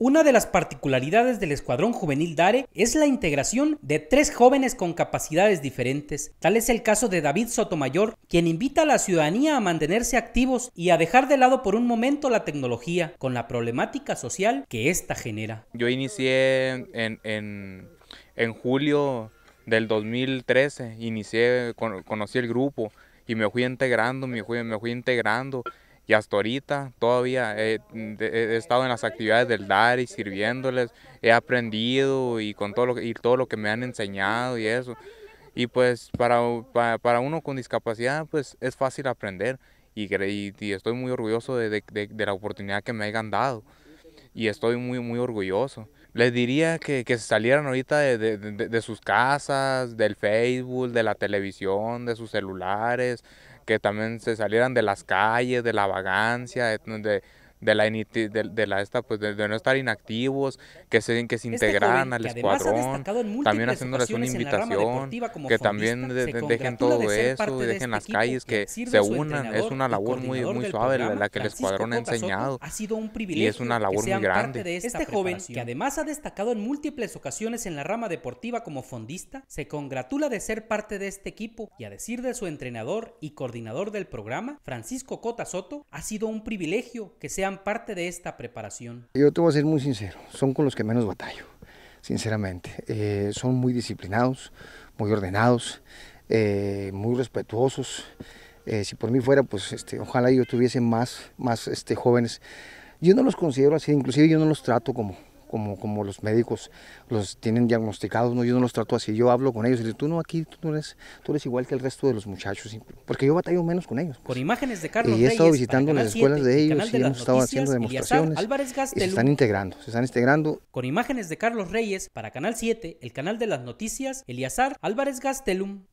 Una de las particularidades del Escuadrón Juvenil Dare es la integración de tres jóvenes con capacidades diferentes. Tal es el caso de David Sotomayor, quien invita a la ciudadanía a mantenerse activos y a dejar de lado por un momento la tecnología, con la problemática social que ésta genera. Yo inicié en, en, julio del 2013, inicié, conocí el grupo y me fui integrando, me fui integrando y hasta ahorita todavía he, estado en las actividades del y sirviéndoles, he aprendido y con todo lo, y todo lo que me han enseñado y eso. Y pues para, para, uno con discapacidad pues es fácil aprender y, y, y estoy muy orgulloso de, la oportunidad que me hayan dado y estoy muy muy orgulloso les diría que, se salieran ahorita de, de, sus casas, del Facebook, de la televisión, de sus celulares, que también se salieran de las calles, de la vagancia, de, de la, de, la esta pues de, no estar inactivos que se que se integran al escuadrón también haciéndoles una invitación que también dejen todo eso dejen este las calles que se unan es una labor muy muy suave la que el escuadrón ha enseñado y es una labor muy grande este joven que además ha destacado en múltiples ocasiones en la rama deportiva como fondista se congratula de ser parte de este equipo y a decir de su entrenador y coordinador del programa Francisco Cota Soto ha sido un privilegio que sea parte de esta preparación? Yo te voy a ser muy sincero, son con los que menos batallo, sinceramente. Eh, son muy disciplinados, muy ordenados, eh, muy respetuosos. Eh, si por mí fuera, pues este, ojalá yo tuviese más, más este, jóvenes. Yo no los considero así, inclusive yo no los trato como, como, los médicos los tienen diagnosticados, ¿no? yo no los trato así, yo hablo con ellos y les digo, tú no aquí, tú eres, tú eres igual que el resto de los muchachos, porque yo batallo menos con ellos. Con imágenes de Carlos Reyes. Y he estado visitando las escuelas de ellos y hemos estado haciendo demostraciones y se están integrando, se están integrando. Con imágenes de Carlos Reyes para Canal 7, el canal de las noticias, Eliazar Álvarez Gastelum.